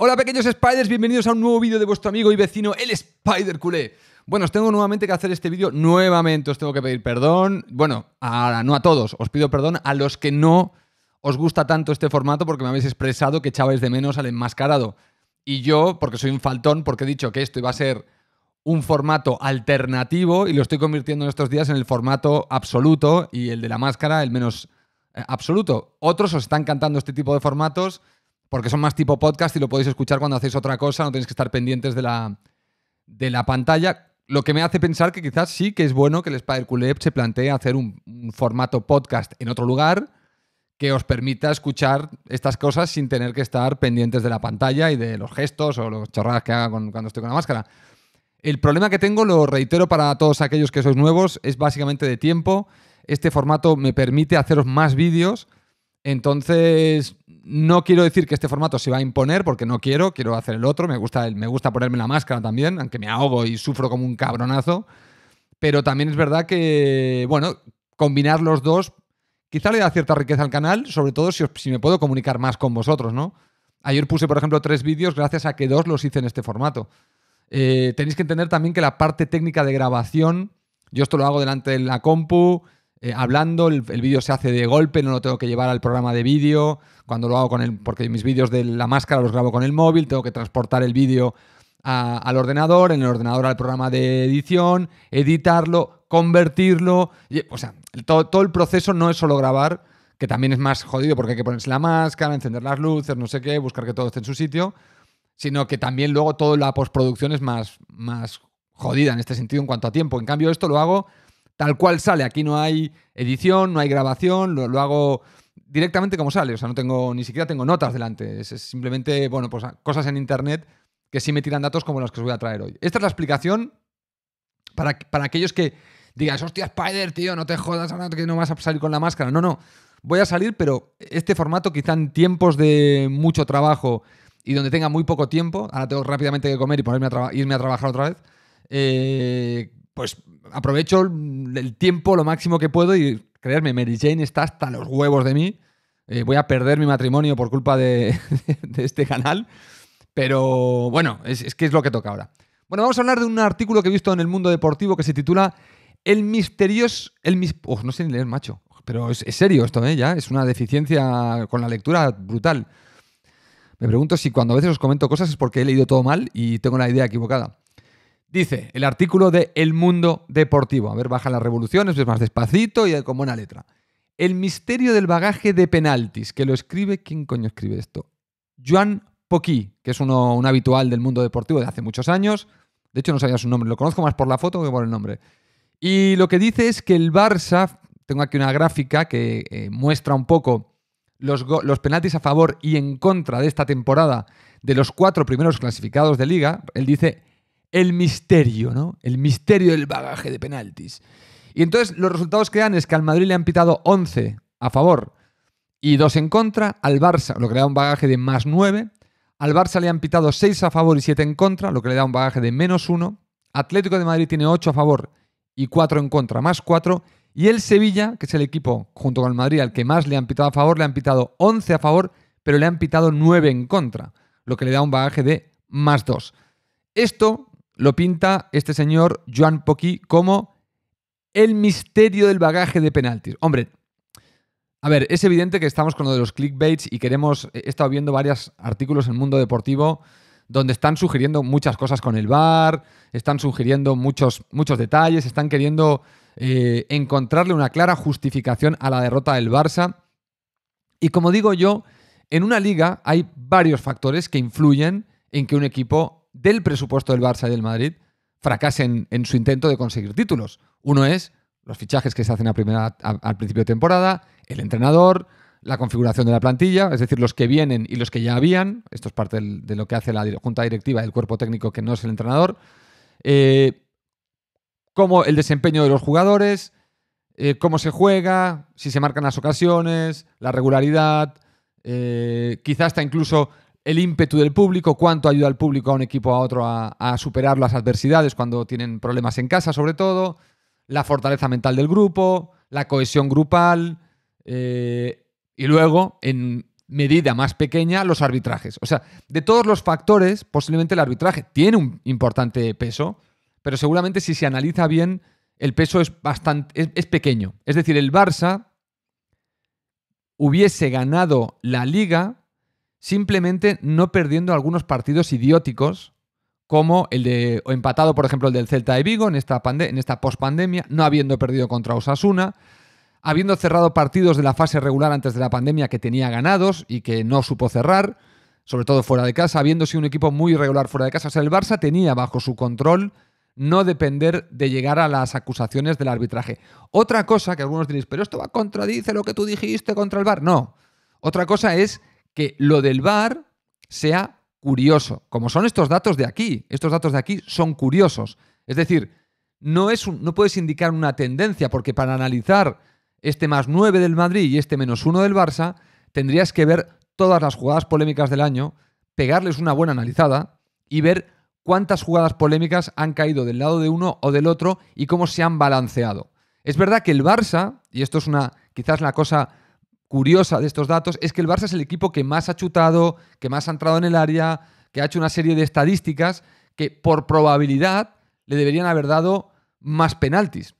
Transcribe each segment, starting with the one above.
Hola pequeños spiders, bienvenidos a un nuevo vídeo de vuestro amigo y vecino el Spider Culé. Bueno, os tengo nuevamente que hacer este vídeo, nuevamente os tengo que pedir perdón, bueno, ahora no a todos, os pido perdón a los que no os gusta tanto este formato porque me habéis expresado que echabais de menos al enmascarado. Y yo, porque soy un faltón, porque he dicho que esto iba a ser un formato alternativo y lo estoy convirtiendo en estos días en el formato absoluto y el de la máscara el menos eh, absoluto. Otros os están cantando este tipo de formatos porque son más tipo podcast y lo podéis escuchar cuando hacéis otra cosa, no tenéis que estar pendientes de la, pantalla. Lo que me hace pensar que quizás sí que es bueno que el Spider Culeb se plantee hacer un, formato podcast en otro lugar que os permita escuchar estas cosas sin tener que estar pendientes de la pantalla y de los gestos o los chorradas que haga cuando estoy con la máscara. El problema que tengo, lo reitero para todos aquellos que sois nuevos, es básicamente de tiempo. Este formato me permite haceros más vídeos, entonces, no quiero decir que este formato se va a imponer porque no quiero, quiero hacer el otro, me gusta, me gusta ponerme la máscara también, aunque me ahogo y sufro como un cabronazo, pero también es verdad que, bueno, combinar los dos quizá le da cierta riqueza al canal, sobre todo si, me puedo comunicar más con vosotros, ¿no? Ayer puse, por ejemplo, tres vídeos gracias a que dos los hice en este formato. Eh, tenéis que entender también que la parte técnica de grabación, yo esto lo hago delante de la compu, eh, hablando, el, vídeo se hace de golpe, no lo tengo que llevar al programa de vídeo, cuando lo hago con el, porque mis vídeos de la máscara los grabo con el móvil, tengo que transportar el vídeo al ordenador, en el ordenador al programa de edición, editarlo, convertirlo, o sea, todo, el proceso no es solo grabar, que también es más jodido porque hay que ponerse la máscara, encender las luces, no sé qué, buscar que todo esté en su sitio, sino que también luego toda la postproducción es más, más jodida en este sentido en cuanto a tiempo. En cambio, esto lo hago tal cual sale. Aquí no hay edición, no hay grabación, lo, hago directamente como sale. O sea, no tengo, ni siquiera tengo notas delante. Es, simplemente, bueno, pues ah, cosas en internet que sí me tiran datos como los que os voy a traer hoy. Esta es la explicación para, para aquellos que digan, hostia, Spider, tío, no te jodas, no, que no vas a salir con la máscara. No, no. Voy a salir, pero este formato quizá en tiempos de mucho trabajo y donde tenga muy poco tiempo, ahora tengo rápidamente que comer y ponerme a irme a trabajar otra vez, eh, pues aprovecho el tiempo lo máximo que puedo y creerme, Mary Jane está hasta los huevos de mí. Eh, voy a perder mi matrimonio por culpa de, este canal. Pero bueno, es, que es lo que toca ahora. Bueno, vamos a hablar de un artículo que he visto en el mundo deportivo que se titula El misterioso. El mis oh, no sé ni leer, macho. Pero es, serio esto, ¿eh? Ya, es una deficiencia con la lectura brutal. Me pregunto si cuando a veces os comento cosas es porque he leído todo mal y tengo la idea equivocada. Dice el artículo de El Mundo Deportivo. A ver, baja las revoluciones, es pues más despacito y con buena letra. El misterio del bagaje de penaltis, que lo escribe, ¿quién coño escribe esto? Joan Poquí, que es un habitual del mundo deportivo de hace muchos años. De hecho, no sabía su nombre, lo conozco más por la foto que por el nombre. Y lo que dice es que el Barça, tengo aquí una gráfica que eh, muestra un poco los, los penaltis a favor y en contra de esta temporada de los cuatro primeros clasificados de liga. Él dice el misterio, ¿no? El misterio del bagaje de penaltis. Y entonces los resultados que dan es que al Madrid le han pitado 11 a favor y 2 en contra, al Barça, lo que le da un bagaje de más 9, al Barça le han pitado 6 a favor y 7 en contra, lo que le da un bagaje de menos 1, Atlético de Madrid tiene 8 a favor y 4 en contra, más 4, y el Sevilla, que es el equipo junto con el Madrid al que más le han pitado a favor, le han pitado 11 a favor, pero le han pitado 9 en contra, lo que le da un bagaje de más 2. Esto lo pinta este señor Joan Poquí como el misterio del bagaje de penaltis. Hombre, a ver, es evidente que estamos con lo de los clickbaits y queremos. He estado viendo varios artículos en el mundo deportivo donde están sugiriendo muchas cosas con el bar, están sugiriendo muchos, muchos detalles, están queriendo eh, encontrarle una clara justificación a la derrota del Barça. Y como digo yo, en una liga hay varios factores que influyen en que un equipo del presupuesto del Barça y del Madrid fracasen en su intento de conseguir títulos. Uno es los fichajes que se hacen a primera, al principio de temporada, el entrenador, la configuración de la plantilla, es decir, los que vienen y los que ya habían. Esto es parte de lo que hace la junta directiva del cuerpo técnico que no es el entrenador. Eh, como el desempeño de los jugadores, eh, cómo se juega, si se marcan las ocasiones, la regularidad, eh, quizás hasta incluso el ímpetu del público, cuánto ayuda al público a un equipo a otro a, superar las adversidades cuando tienen problemas en casa, sobre todo, la fortaleza mental del grupo, la cohesión grupal eh, y luego, en medida más pequeña, los arbitrajes. O sea, de todos los factores, posiblemente el arbitraje tiene un importante peso, pero seguramente si se analiza bien, el peso es bastante es pequeño. Es decir, el Barça hubiese ganado la liga simplemente no perdiendo algunos partidos idióticos como el de o empatado, por ejemplo, el del Celta de Vigo en esta, pande en esta pospandemia, no habiendo perdido contra Osasuna, habiendo cerrado partidos de la fase regular antes de la pandemia que tenía ganados y que no supo cerrar, sobre todo fuera de casa, habiendo sido un equipo muy irregular fuera de casa. O sea, el Barça tenía bajo su control no depender de llegar a las acusaciones del arbitraje. Otra cosa que algunos diréis, pero esto va contradice lo que tú dijiste contra el Barça. No. Otra cosa es que lo del VAR sea curioso, como son estos datos de aquí. Estos datos de aquí son curiosos. Es decir, no, es un, no puedes indicar una tendencia, porque para analizar este más 9 del Madrid y este menos 1 del Barça, tendrías que ver todas las jugadas polémicas del año, pegarles una buena analizada y ver cuántas jugadas polémicas han caído del lado de uno o del otro y cómo se han balanceado. Es verdad que el Barça, y esto es una quizás la cosa curiosa de estos datos es que el Barça es el equipo que más ha chutado, que más ha entrado en el área, que ha hecho una serie de estadísticas que por probabilidad le deberían haber dado más penaltis.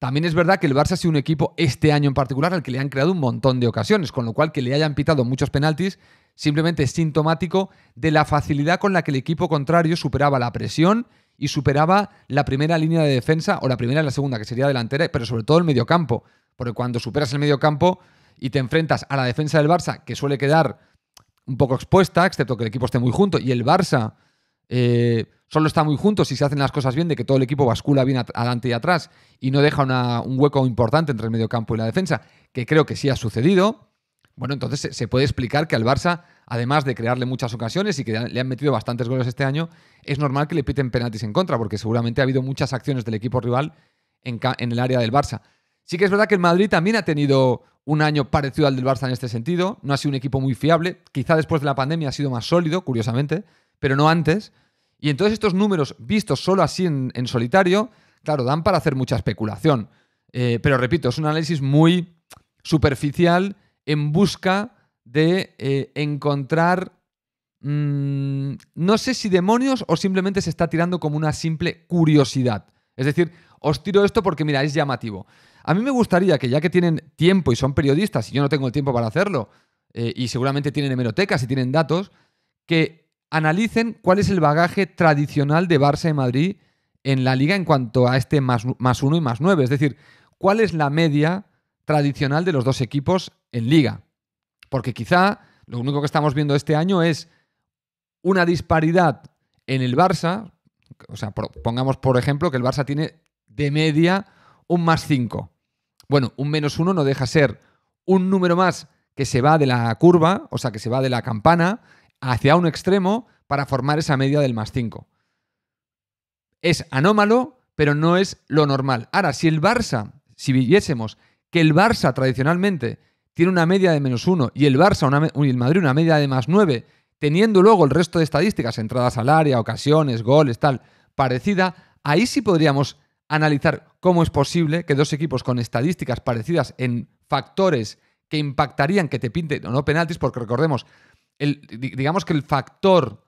También es verdad que el Barça ha sido un equipo este año en particular al que le han creado un montón de ocasiones, con lo cual que le hayan pitado muchos penaltis simplemente es sintomático de la facilidad con la que el equipo contrario superaba la presión y superaba la primera línea de defensa o la primera y la segunda, que sería delantera, pero sobre todo el mediocampo, porque cuando superas el mediocampo y te enfrentas a la defensa del Barça, que suele quedar un poco expuesta, excepto que el equipo esté muy junto, y el Barça eh, solo está muy junto si se hacen las cosas bien, de que todo el equipo bascula bien adelante y atrás y no deja un hueco importante entre el mediocampo y la defensa, que creo que sí ha sucedido. Bueno, entonces se, puede explicar que al Barça, además de crearle muchas ocasiones y que le han metido bastantes goles este año, es normal que le piten penaltis en contra, porque seguramente ha habido muchas acciones del equipo rival en, en el área del Barça. Sí que es verdad que el Madrid también ha tenido un año parecido al del Barça en este sentido. No ha sido un equipo muy fiable. Quizá después de la pandemia ha sido más sólido, curiosamente, pero no antes. Y entonces estos números vistos solo así en, solitario, claro, dan para hacer mucha especulación. Eh, pero repito, es un análisis muy superficial en busca de eh, encontrar, mm, no sé si demonios o simplemente se está tirando como una simple curiosidad. Es decir, os tiro esto porque mira, es llamativo. A mí me gustaría que ya que tienen tiempo y son periodistas, y yo no tengo el tiempo para hacerlo, eh, y seguramente tienen hemerotecas y tienen datos, que analicen cuál es el bagaje tradicional de Barça y Madrid en la liga en cuanto a este más, más uno y más nueve. Es decir, cuál es la media tradicional de los dos equipos en liga. Porque quizá lo único que estamos viendo este año es una disparidad en el Barça. O sea, pongamos por ejemplo que el Barça tiene de media un más 5. Bueno, un menos uno no deja ser un número más que se va de la curva, o sea, que se va de la campana hacia un extremo para formar esa media del más 5. Es anómalo, pero no es lo normal. Ahora, si el Barça, si viésemos que el Barça tradicionalmente tiene una media de menos uno y el Barça y el Madrid una media de más 9, teniendo luego el resto de estadísticas, entradas al área, ocasiones, goles, tal, parecida, ahí sí podríamos analizar cómo es posible que dos equipos con estadísticas parecidas en factores que impactarían que te piten o no penaltis, porque recordemos, digamos que el factor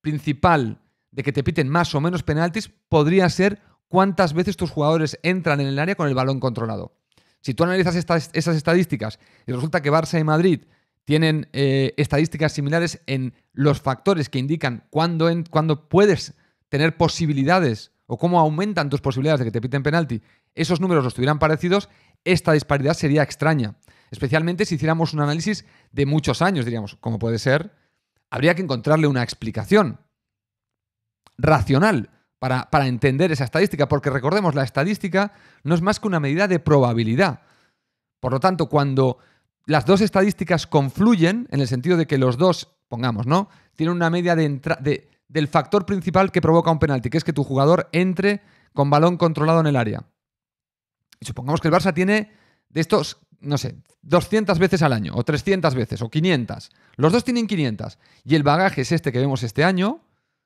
principal de que te piten más o menos penaltis podría ser cuántas veces tus jugadores entran en el área con el balón controlado. Si tú analizas estas, esas estadísticas y resulta que Barça y Madrid tienen eh, estadísticas similares en los factores que indican cuándo, en, cuándo puedes tener posibilidades o cómo aumentan tus posibilidades de que te piten penalti, esos números los tuvieran parecidos, esta disparidad sería extraña. Especialmente si hiciéramos un análisis de muchos años, diríamos, como puede ser, habría que encontrarle una explicación racional para, entender esa estadística, porque recordemos, la estadística no es más que una medida de probabilidad. Por lo tanto, cuando las dos estadísticas confluyen, en el sentido de que los dos, pongamos, ¿no? Tienen una media de, de, del factor principal que provoca un penalti, que es que tu jugador entre con balón controlado en el área. Y supongamos que el Barça tiene de estos, no sé, 200 veces al año, o 300 veces, o 500. Los dos tienen 500. Y el bagaje es este que vemos este año,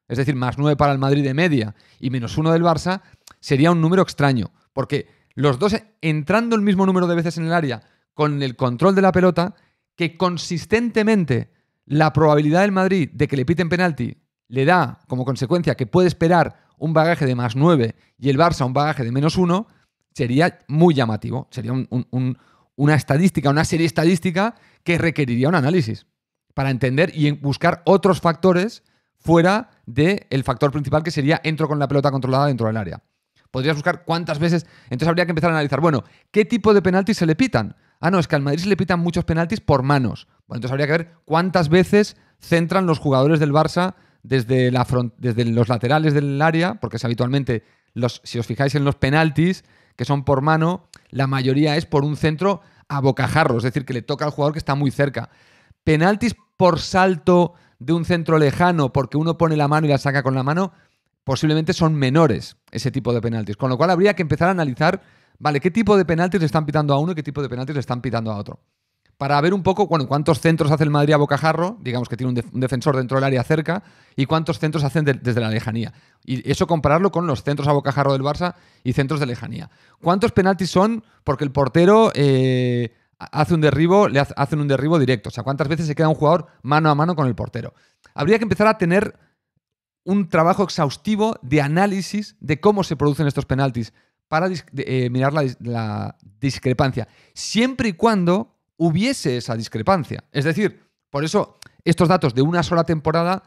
es decir, más 9 para el Madrid de media y menos 1 del Barça, sería un número extraño. Porque los dos entrando el mismo número de veces en el área con el control de la pelota, que consistentemente la probabilidad del Madrid de que le piten penalti le da como consecuencia que puede esperar un bagaje de más 9 y el Barça un bagaje de menos 1, sería muy llamativo. Sería una estadística, una serie estadística que requeriría un análisis para entender y buscar otros factores fuera del factor principal que sería entro con la pelota controlada dentro del área. Podrías buscar cuántas veces. Entonces habría que empezar a analizar, bueno, ¿qué tipo de penaltis se le pitan? Ah, no, es que al Madrid se le pitan muchos penaltis por manos. Bueno, entonces habría que ver cuántas veces centran los jugadores del Barça desde, los laterales del área, porque es habitualmente, los, si os fijáis en los penaltis, que son por mano, la mayoría es por un centro a bocajarro, es decir, que le toca al jugador que está muy cerca. Penaltis por salto de un centro lejano, porque uno pone la mano y la saca con la mano, posiblemente son menores ese tipo de penaltis. Con lo cual habría que empezar a analizar, vale, qué tipo de penaltis le están pitando a uno y qué tipo de penaltis le están pitando a otro para ver un poco cuántos centros hace el Madrid a Bocajarro, digamos que tiene un, defensor dentro del área cerca, y cuántos centros hacen desde la lejanía. Y eso compararlo con los centros a Bocajarro del Barça y centros de lejanía. ¿Cuántos penaltis son? Porque el portero eh, hace un derribo, le hacen un derribo directo. O sea, ¿cuántas veces se queda un jugador mano a mano con el portero? Habría que empezar a tener un trabajo exhaustivo de análisis de cómo se producen estos penaltis para eh, mirar la discrepancia. Siempre y cuando hubiese esa discrepancia. Es decir, por eso estos datos de una sola temporada,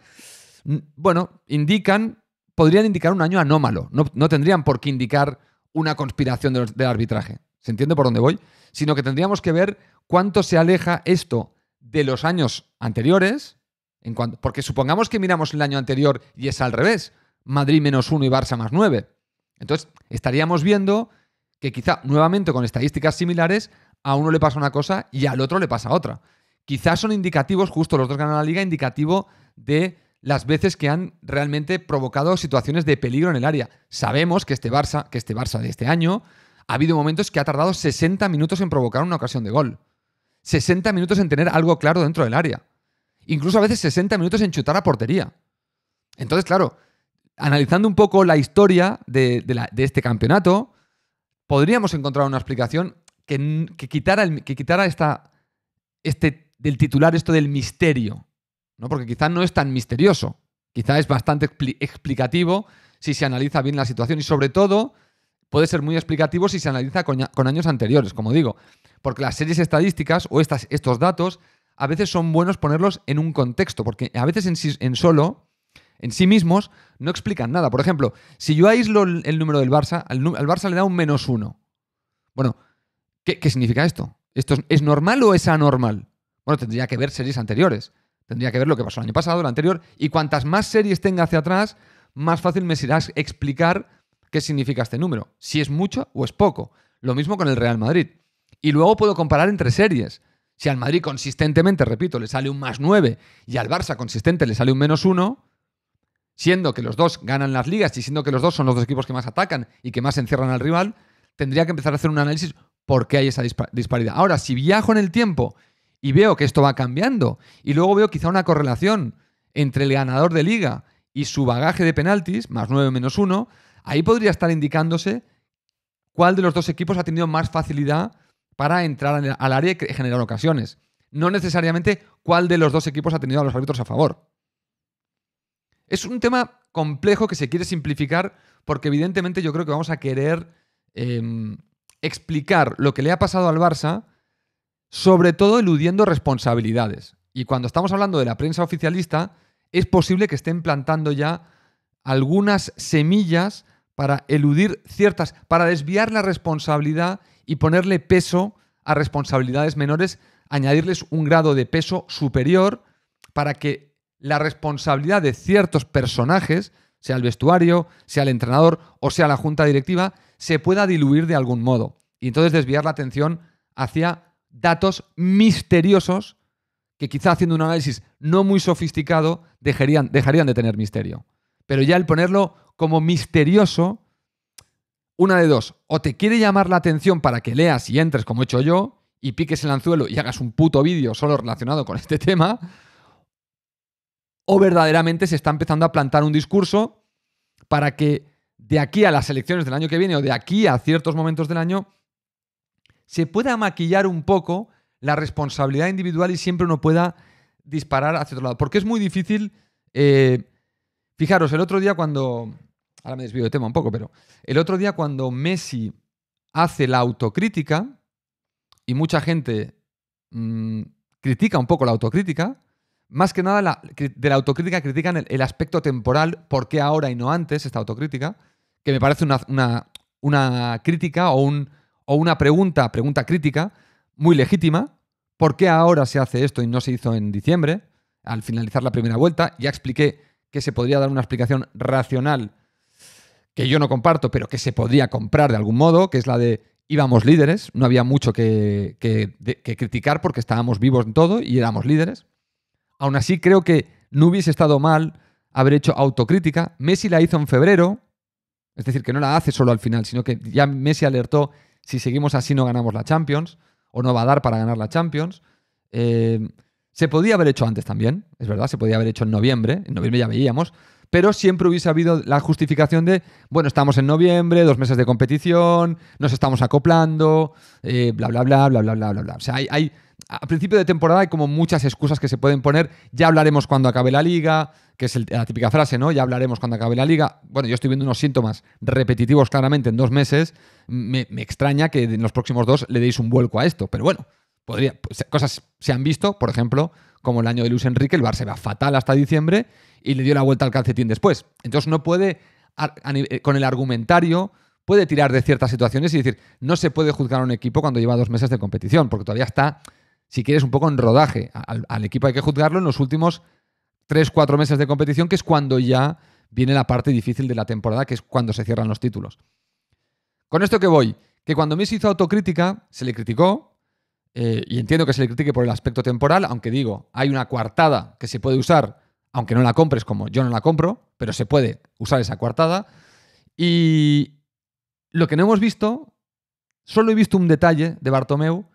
mm, bueno, indican, podrían indicar un año anómalo. No, tendrían por qué indicar una conspiración del de arbitraje. ¿Se entiende por dónde voy? Sino que tendríamos que ver cuánto se aleja esto de los años anteriores, porque supongamos que miramos el año anterior y es al revés, Madrid menos uno y Barça más nueve. Entonces, estaríamos viendo que quizá nuevamente con estadísticas similares a uno le pasa una cosa y al otro le pasa otra. Quizás son indicativos, justo los dos ganan la liga, indicativo de las veces que han realmente provocado situaciones de peligro en el área. Sabemos que este Barça, que este Barça de este año, ha habido momentos que ha tardado 60 minutos en provocar una ocasión de gol. 60 minutos en tener algo claro dentro del área. Incluso a veces 60 minutos en chutar a portería. Entonces, claro, analizando un poco la historia de este campeonato, podríamos encontrar una explicación que, quitara, que esta, este, del titular esto del misterio, ¿no? porque quizá no es tan misterioso, quizá es bastante explicativo si se analiza bien la situación y sobre todo puede ser muy explicativo si se analiza con, años anteriores, como digo, porque las series estadísticas o estas, estos datos a veces son buenos ponerlos en un contexto, porque a veces en, solo, en sí mismos, no explican nada. Por ejemplo, si yo aíslo el, número del Barça, al, al Barça le da un menos uno. Bueno, ¿Qué, significa esto? ¿Esto es normal o es anormal? Bueno, tendría que ver series anteriores. Tendría que ver lo que pasó el año pasado, el anterior. Y cuantas más series tenga hacia atrás, más fácil me será explicar qué significa este número. Si es mucho o es poco. Lo mismo con el Real Madrid. Y luego puedo comparar entre series. Si al Madrid consistentemente, repito, le sale un más 9 y al Barça consistente le sale un menos 1, siendo que los dos ganan las ligas y siendo que los dos son los dos equipos que más atacan y que más encierran al rival, tendría que empezar a hacer un análisis por qué hay esa disparidad. Ahora, si viajo en el tiempo y veo que esto va cambiando y luego veo quizá una correlación entre el ganador de liga y su bagaje de penaltis, más 9 menos 1, ahí podría estar indicándose cuál de los dos equipos ha tenido más facilidad para entrar al área y generar ocasiones. No necesariamente cuál de los dos equipos ha tenido a los árbitros a favor. Es un tema complejo que se quiere simplificar porque evidentemente yo creo que vamos a querer em, explicar lo que le ha pasado al Barça, sobre todo eludiendo responsabilidades. Y cuando estamos hablando de la prensa oficialista, es posible que estén plantando ya algunas semillas para eludir ciertas, para desviar la responsabilidad y ponerle peso a responsabilidades menores, añadirles un grado de peso superior para que la responsabilidad de ciertos personajes, sea el vestuario, sea el entrenador o sea la junta directiva, se pueda diluir de algún modo. Y entonces desviar la atención hacia datos misteriosos que quizá haciendo un análisis no muy sofisticado dejarían, dejarían de tener misterio. Pero ya el ponerlo como misterioso, una de dos, o te quiere llamar la atención para que leas y entres como he hecho yo, y piques el anzuelo y hagas un puto vídeo solo relacionado con este tema, o verdaderamente se está empezando a plantar un discurso para que de aquí a las elecciones del año que viene o de aquí a ciertos momentos del año, se pueda maquillar un poco la responsabilidad individual y siempre uno pueda disparar hacia otro lado. Porque es muy difícil. Eh, fijaros, el otro día cuando. Ahora me desvío de tema un poco, pero. El otro día cuando Messi hace la autocrítica, y mucha gente mm, critica un poco la autocrítica, más que nada de la autocrítica critican el, aspecto temporal, por qué ahora y no antes esta autocrítica que me parece una, una, crítica o, un, o una pregunta, pregunta crítica, muy legítima. ¿Por qué ahora se hace esto y no se hizo en diciembre, al finalizar la primera vuelta? Ya expliqué que se podría dar una explicación racional que yo no comparto, pero que se podría comprar de algún modo, que es la de íbamos líderes, no había mucho que, que, criticar porque estábamos vivos en todo y éramos líderes. Aún así, creo que no hubiese estado mal haber hecho autocrítica. Messi la hizo en febrero, es decir, que no la hace solo al final, sino que ya Messi alertó, si seguimos así no ganamos la Champions, o no va a dar para ganar la Champions. Eh, se podía haber hecho antes también, es verdad, se podía haber hecho en noviembre, en noviembre ya veíamos, pero siempre hubiese habido la justificación de, bueno, estamos en noviembre, dos meses de competición, nos estamos acoplando, eh, bla, bla, bla, bla, bla, bla, bla, bla. O sea, hay, hay, a principio de temporada hay como muchas excusas que se pueden poner, ya hablaremos cuando acabe la liga, que es la típica frase, ¿no? Ya hablaremos cuando acabe la liga. Bueno, yo estoy viendo unos síntomas repetitivos claramente en dos meses, me extraña que en los próximos dos le deis un vuelco a esto, pero bueno, Podría, pues, cosas se han visto, por ejemplo, como el año de Luis Enrique, el Bar se va fatal hasta diciembre y le dio la vuelta al calcetín después. Entonces no puede, eh, con el argumentario, puede tirar de ciertas situaciones y decir, no se puede juzgar a un equipo cuando lleva dos meses de competición, porque todavía está, si quieres, un poco en rodaje. Al, al equipo hay que juzgarlo en los últimos tres, cuatro meses de competición, que es cuando ya viene la parte difícil de la temporada, que es cuando se cierran los títulos. Con esto que voy, que cuando Messi hizo autocrítica, se le criticó, eh, y entiendo que se le critique por el aspecto temporal, aunque digo, hay una coartada que se puede usar, aunque no la compres como yo no la compro, pero se puede usar esa coartada. Y lo que no hemos visto, solo he visto un detalle de Bartomeu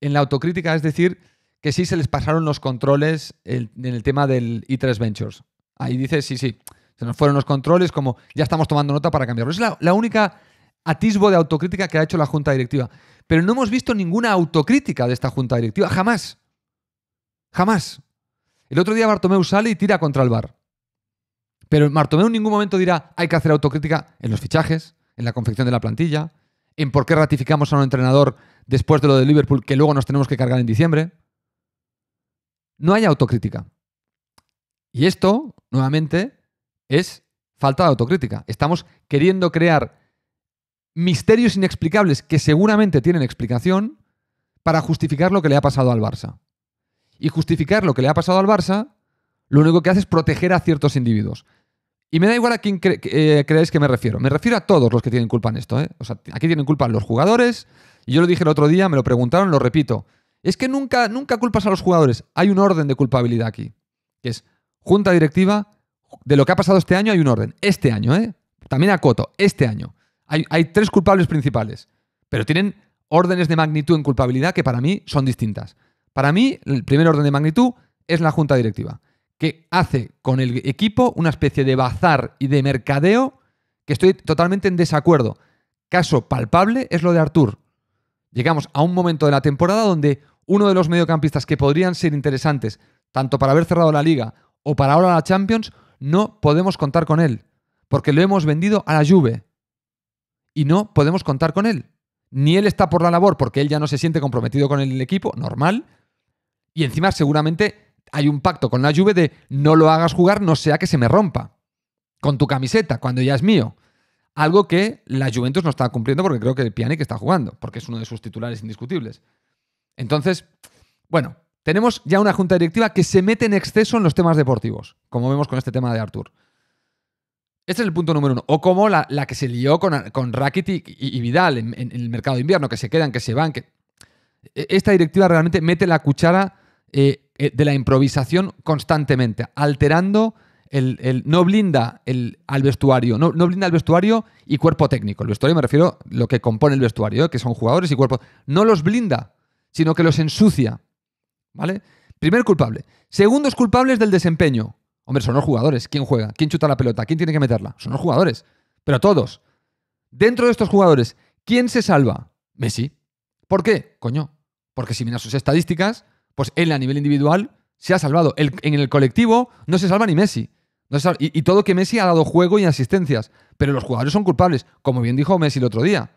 en la autocrítica, es decir, que sí se les pasaron los controles en el tema del i3 Ventures. Ahí dice, sí, sí, se nos fueron los controles, como ya estamos tomando nota para cambiarlo. Es la, la única atisbo de autocrítica que ha hecho la Junta Directiva. Pero no hemos visto ninguna autocrítica de esta junta directiva, jamás. Jamás. El otro día Bartomeu sale y tira contra el bar. Pero Bartomeu en ningún momento dirá hay que hacer autocrítica en los fichajes, en la confección de la plantilla, en por qué ratificamos a un entrenador después de lo de Liverpool que luego nos tenemos que cargar en diciembre. No hay autocrítica. Y esto, nuevamente, es falta de autocrítica. Estamos queriendo crear misterios inexplicables que seguramente tienen explicación para justificar lo que le ha pasado al Barça. Y justificar lo que le ha pasado al Barça, lo único que hace es proteger a ciertos individuos. Y me da igual a quién creéis eh, que me refiero. Me refiero a todos los que tienen culpa en esto. ¿eh? aquí tienen culpa los jugadores. Y yo lo dije el otro día, me lo preguntaron, lo repito. Es que nunca, nunca culpas a los jugadores. Hay un orden de culpabilidad aquí. Que es junta directiva. De lo que ha pasado este año hay un orden. Este año, ¿eh? También coto. Este año. Hay, tres culpables principales, pero tienen órdenes de magnitud en culpabilidad que para mí son distintas. Para mí, el primer orden de magnitud es la junta directiva, que hace con el equipo una especie de bazar y de mercadeo que estoy totalmente en desacuerdo. Caso palpable es lo de Artur. Llegamos a un momento de la temporada donde uno de los mediocampistas que podrían ser interesantes, tanto para haber cerrado la liga o para ahora la Champions, no podemos contar con él, porque lo hemos vendido a la Juve y no podemos contar con él. Ni él está por la labor porque él ya no se siente comprometido con el equipo, normal. Y encima seguramente hay un pacto con la Juve de no lo hagas jugar no sea que se me rompa con tu camiseta cuando ya es mío. Algo que la Juventus no está cumpliendo porque creo que el que está jugando, porque es uno de sus titulares indiscutibles. Entonces, bueno, tenemos ya una junta directiva que se mete en exceso en los temas deportivos, como vemos con este tema de Artur. Este es el punto número uno. O como la, que se lió con, con Rakitic y, Vidal en, el mercado de invierno, que se quedan, que se van. E, esta directiva realmente mete la cuchara eh, eh, de la improvisación constantemente, alterando el, no blinda al vestuario, no, blinda al vestuario y cuerpo técnico. El vestuario me refiero a lo que compone el vestuario, ¿eh? que son jugadores y cuerpo. No los blinda, sino que los ensucia. ¿Vale? Primer culpable. Segundos culpables del desempeño. Hombre, son los jugadores. ¿Quién juega? ¿Quién chuta la pelota? ¿Quién tiene que meterla? Son los jugadores. Pero todos. Dentro de estos jugadores, ¿quién se salva? Messi. ¿Por qué? Coño. Porque si miras sus estadísticas, pues él a nivel individual se ha salvado. en el colectivo no se salva ni Messi. No y, y, todo que Messi ha dado juego y asistencias. Pero los jugadores son culpables, como bien dijo Messi el otro día.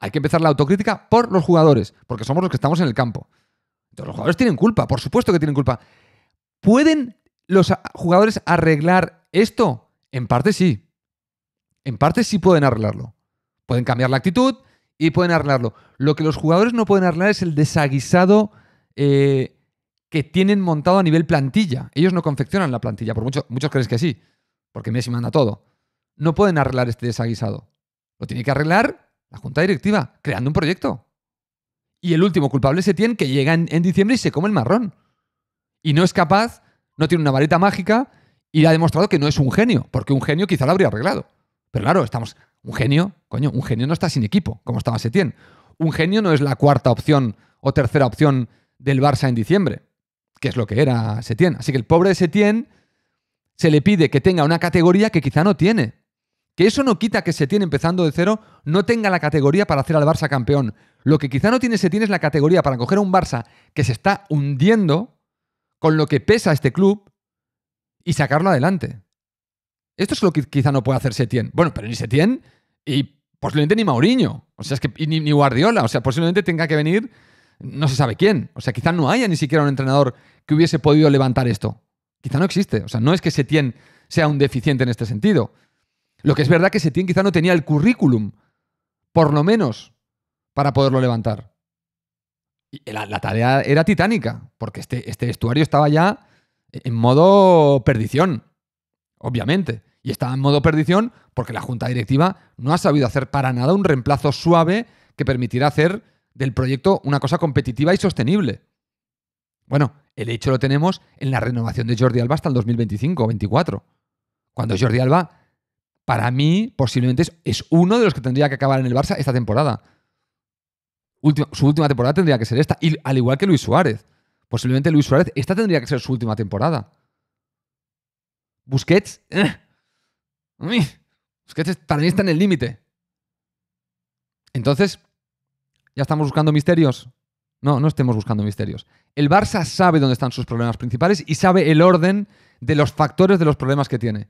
Hay que empezar la autocrítica por los jugadores, porque somos los que estamos en el campo. Entonces, los jugadores tienen culpa, por supuesto que tienen culpa. Pueden los jugadores arreglar esto? En parte sí. En parte sí pueden arreglarlo. Pueden cambiar la actitud y pueden arreglarlo. Lo que los jugadores no pueden arreglar es el desaguisado eh, que tienen montado a nivel plantilla. Ellos no confeccionan la plantilla, por mucho, muchos creen que sí, porque Messi manda todo. No pueden arreglar este desaguisado. Lo tiene que arreglar la junta directiva, creando un proyecto. Y el último culpable se tiene que llega en, en diciembre y se come el marrón. Y no es capaz no tiene una varita mágica y ha demostrado que no es un genio, porque un genio quizá lo habría arreglado. Pero claro, estamos. Un genio, coño, un genio no está sin equipo, como estaba Setién. Un genio no es la cuarta opción o tercera opción del Barça en diciembre, que es lo que era Setién. Así que el pobre Setién se le pide que tenga una categoría que quizá no tiene. Que eso no quita que Setién, empezando de cero, no tenga la categoría para hacer al Barça campeón. Lo que quizá no tiene Setién es la categoría para coger a un Barça que se está hundiendo con lo que pesa este club y sacarlo adelante. Esto es lo que quizá no puede hacer Setién. Bueno, pero ni Setién y posiblemente ni Mauriño. O sea, es que ni, ni, Guardiola. O sea, posiblemente tenga que venir no se sabe quién. O sea, quizá no haya ni siquiera un entrenador que hubiese podido levantar esto. Quizá no existe. O sea, no es que Setién sea un deficiente en este sentido. Lo que es verdad que Setién quizá no tenía el currículum, por lo menos, para poderlo levantar la, tarea era titánica, porque este, este estuario estaba ya en modo perdición, obviamente. Y estaba en modo perdición porque la Junta Directiva no ha sabido hacer para nada un reemplazo suave que permitirá hacer del proyecto una cosa competitiva y sostenible. Bueno, el hecho lo tenemos en la renovación de Jordi Alba hasta el 2025 o 24. Cuando Jordi Alba, para mí, posiblemente es uno de los que tendría que acabar en el Barça esta temporada su última temporada tendría que ser esta. Y al igual que Luis Suárez. Posiblemente Luis Suárez, esta tendría que ser su última temporada. Busquets. Eh. Busquets para mí está en el límite. Entonces, ¿ya estamos buscando misterios? No, no estemos buscando misterios. El Barça sabe dónde están sus problemas principales y sabe el orden de los factores de los problemas que tiene.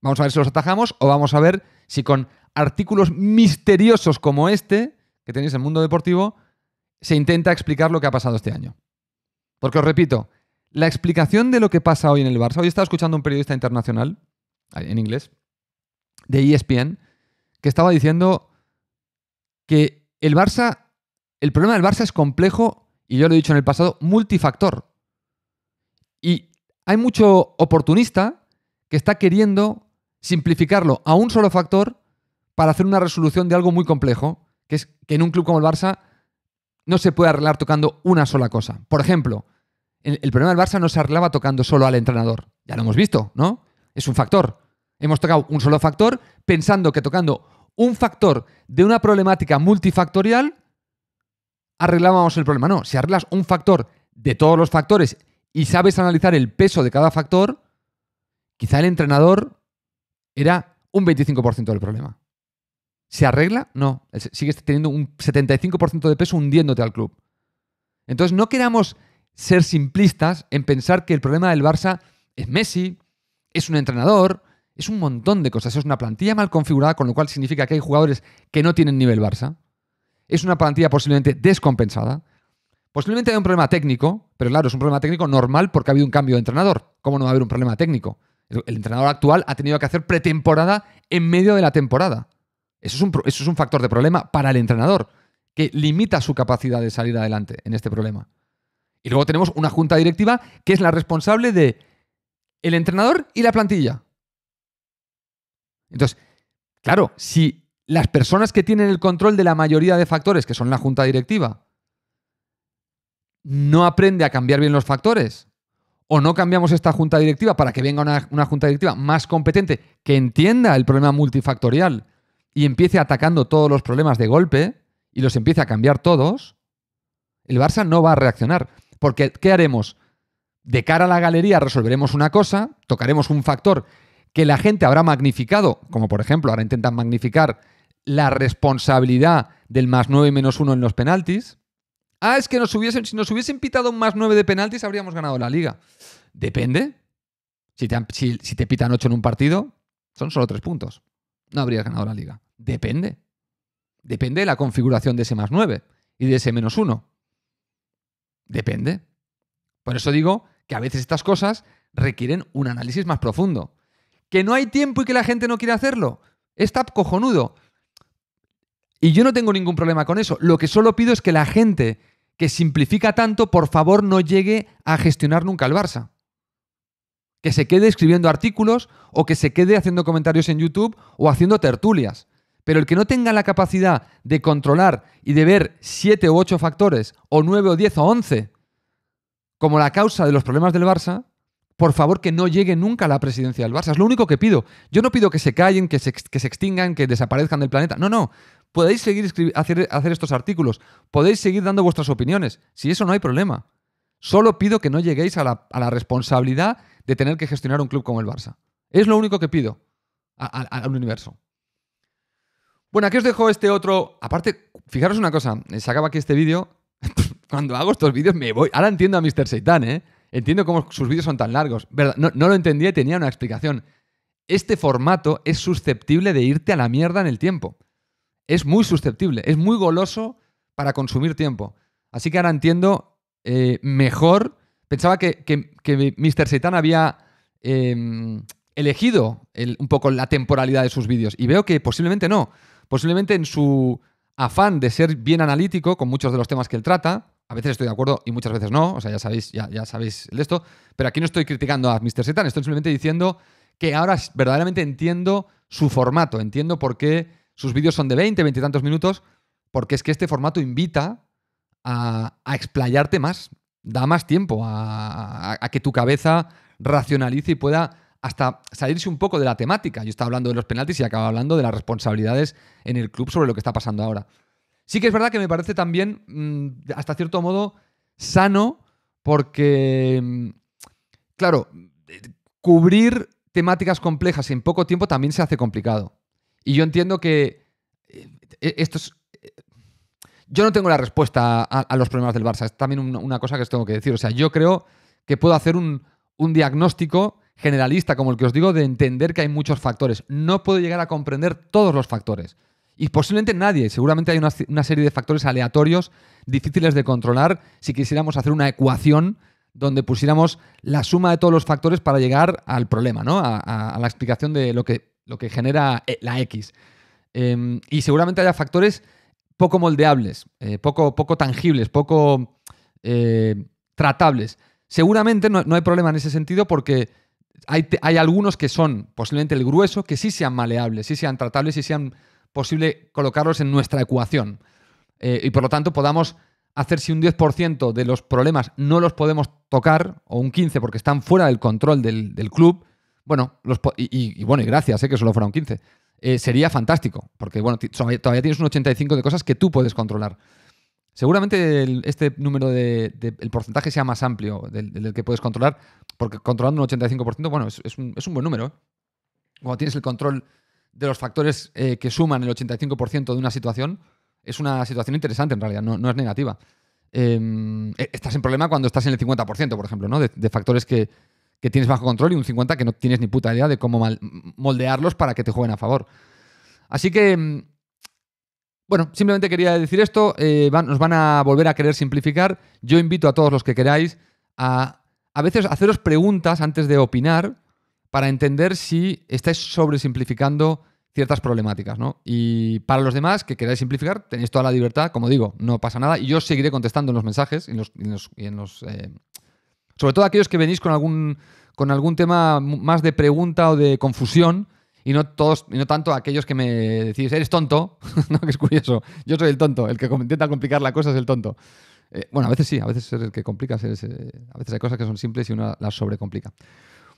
Vamos a ver si los atajamos o vamos a ver si con artículos misteriosos como este que tenéis en Mundo Deportivo, se intenta explicar lo que ha pasado este año. Porque os repito, la explicación de lo que pasa hoy en el Barça, hoy estaba escuchando a un periodista internacional, en inglés, de ESPN, que estaba diciendo que el Barça, el problema del Barça es complejo, y yo lo he dicho en el pasado, multifactor. Y hay mucho oportunista que está queriendo simplificarlo a un solo factor para hacer una resolución de algo muy complejo que es que en un club como el Barça no se puede arreglar tocando una sola cosa. Por ejemplo, el, problema del Barça no se arreglaba tocando solo al entrenador. Ya lo hemos visto, ¿no? Es un factor. Hemos tocado un solo factor pensando que tocando un factor de una problemática multifactorial arreglábamos el problema. No, si arreglas un factor de todos los factores y sabes analizar el peso de cada factor, quizá el entrenador era un 25% del problema. ¿Se arregla? No. Sigues teniendo un 75% de peso hundiéndote al club. Entonces, no queramos ser simplistas en pensar que el problema del Barça es Messi, es un entrenador, es un montón de cosas. Es una plantilla mal configurada, con lo cual significa que hay jugadores que no tienen nivel Barça. Es una plantilla posiblemente descompensada. Posiblemente hay un problema técnico, pero claro, es un problema técnico normal porque ha habido un cambio de entrenador. ¿Cómo no va a haber un problema técnico? El entrenador actual ha tenido que hacer pretemporada en medio de la temporada. Eso es, un, factor de problema para el entrenador, que limita su capacidad de salir adelante en este problema. Y luego tenemos una junta directiva que es la responsable de el entrenador y la plantilla. Entonces, claro, si las personas que tienen el control de la mayoría de factores, que son la junta directiva, no aprende a cambiar bien los factores, o no cambiamos esta junta directiva para que venga una, una junta directiva más competente que entienda el problema multifactorial y empiece atacando todos los problemas de golpe y los empiece a cambiar todos, el Barça no va a reaccionar. Porque, ¿qué haremos? De cara a la galería resolveremos una cosa, tocaremos un factor que la gente habrá magnificado, como por ejemplo ahora intentan magnificar la responsabilidad del más 9 y menos 1 en los penaltis. Ah, es que si nos hubiesen pitado un más 9 de penaltis habríamos ganado la liga. Depende. Si te, si te pitan 8 en un partido, son solo 3 puntos no habría ganado la liga. Depende. Depende de la configuración de ese más 9 y de ese menos 1. Depende. Por eso digo que a veces estas cosas requieren un análisis más profundo. Que no hay tiempo y que la gente no quiere hacerlo. Está cojonudo. Y yo no tengo ningún problema con eso. Lo que solo pido es que la gente que simplifica tanto, por favor, no llegue a gestionar nunca el Barça que se quede escribiendo artículos o que se quede haciendo comentarios en YouTube o haciendo tertulias. Pero el que no tenga la capacidad de controlar y de ver siete u ocho factores, o nueve o diez o once como la causa de los problemas del Barça, por favor que no llegue nunca a la presidencia del Barça. Es lo único que pido. Yo no pido que se callen, que se, extingan, que desaparezcan del planeta. No, no. Podéis seguir hacer, estos artículos, podéis seguir dando vuestras opiniones. Si eso no hay problema. Solo pido que no lleguéis a la, a la responsabilidad de tener que gestionar un club como el Barça. Es lo único que pido al universo. Bueno, aquí os dejo este otro. Aparte, fijaros una cosa, eh, se acaba aquí este vídeo. Cuando hago estos vídeos me voy. Ahora entiendo a Mr. Seitan, ¿eh? Entiendo cómo sus vídeos son tan largos. No, lo entendía y tenía una explicación. Este formato es susceptible de irte a la mierda en el tiempo. Es muy susceptible, es muy goloso para consumir tiempo. Así que ahora entiendo eh, mejor pensaba que, Mr. Satan había em, elegido un poco la temporalidad de sus vídeos y veo que posiblemente no. Posiblemente en su afán de ser bien analítico con muchos de los temas que él trata, a veces estoy de acuerdo y muchas veces no, o sea, ya sabéis, ya, sabéis de esto, pero aquí no estoy criticando a Mr. Satan, estoy simplemente diciendo que ahora verdaderamente entiendo su formato, entiendo por qué sus vídeos son de 20, 20 y tantos minutos, porque es que este formato invita a, a, explayarte más, da más tiempo a, que tu cabeza racionalice y pueda hasta salirse un poco de la temática. Yo estaba hablando de los penaltis y acaba hablando de las responsabilidades en el club sobre lo que está pasando ahora. Sí que es verdad que me parece también, mm, hasta cierto modo, sano porque, mm, claro, cubrir temáticas complejas en poco tiempo también se hace complicado. Y yo entiendo que eh, esto es yo no tengo la respuesta a, los problemas del Barça. Es también una, cosa que os tengo que decir. O sea, yo creo que puedo hacer un, diagnóstico generalista, como el que os digo, de entender que hay muchos factores. No puedo llegar a comprender todos los factores. Y posiblemente nadie. Seguramente hay una, serie de factores aleatorios, difíciles de controlar, si quisiéramos hacer una ecuación donde pusiéramos la suma de todos los factores para llegar al problema, ¿no? A, la explicación de lo que, lo que genera eh, la X. Em, y seguramente haya factores poco moldeables, eh, poco, poco tangibles, poco eh, tratables. Seguramente no, hay problema en ese sentido porque hay, algunos que son posiblemente el grueso, que sí sean maleables, sí sean tratables y sean posible colocarlos en nuestra ecuación. Eh, y por lo tanto podamos hacer si un 10% de los problemas no los podemos tocar, o un 15% porque están fuera del control del, club, bueno, y, bueno, y gracias, que solo fuera un 15, eh, sería fantástico, porque bueno, todavía tienes un 85 de cosas que tú puedes controlar. Seguramente este número de, el porcentaje sea más amplio del, que puedes controlar, porque controlando un 85%, bueno, es, un, buen número. ¿eh? Cuando tienes el control de los factores eh, que suman el 85% de una situación, es una situación interesante en realidad, no, es negativa. Em, e, estás en problema cuando estás en el 50%, por ejemplo, ¿no? de factores que, que tienes bajo control y un 50 que no tienes ni puta idea de cómo moldearlos para que te jueguen a favor. Así que, mm, bueno, simplemente quería decir esto. Eh, nos van a volver a querer simplificar. Yo invito a todos los que queráis a a veces haceros preguntas antes de opinar para entender si estáis sobresimplificando ciertas problemáticas, ¿no? Y para los demás que queráis simplificar, tenéis toda la libertad, como digo, no pasa nada. Y yo seguiré contestando en los mensajes y en los, en los, eh, sobre todo aquellos que venís con algún, con algún tema más de pregunta o de confusión y no todos no tanto aquellos que me decís eres tonto no que es curioso yo soy el tonto el que intenta complicar la cosa es el tonto eh, bueno a veces sí a veces es el que complica eh, a veces hay cosas que son simples y uno las sobrecomplica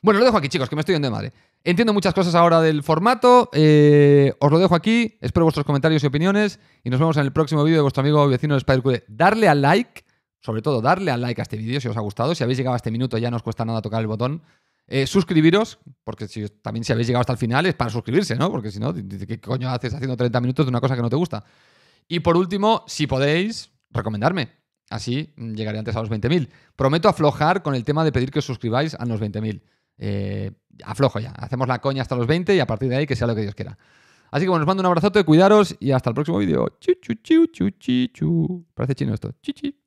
bueno lo dejo aquí chicos que me estoy yendo de madre entiendo muchas cosas ahora del formato eh, os lo dejo aquí espero vuestros comentarios y opiniones y nos vemos en el próximo vídeo de vuestro amigo vecino de que darle a like sobre todo darle al like a este vídeo si os ha gustado. Si habéis llegado a este minuto ya no os cuesta nada tocar el botón. Eh, suscribiros, porque si, también si habéis llegado hasta el final es para suscribirse, ¿no? Porque si no, ¿qué coño haces haciendo 30 minutos de una cosa que no te gusta? Y por último, si podéis, recomendarme. Así mm, llegaré antes a los 20.000. Prometo aflojar con el tema de pedir que os suscribáis a los 20.000. Eh, aflojo ya. Hacemos la coña hasta los 20 y a partir de ahí que sea lo que Dios quiera. Así que bueno, os mando un abrazote, cuidaros y hasta el próximo vídeo. Parece chino esto. Chichi.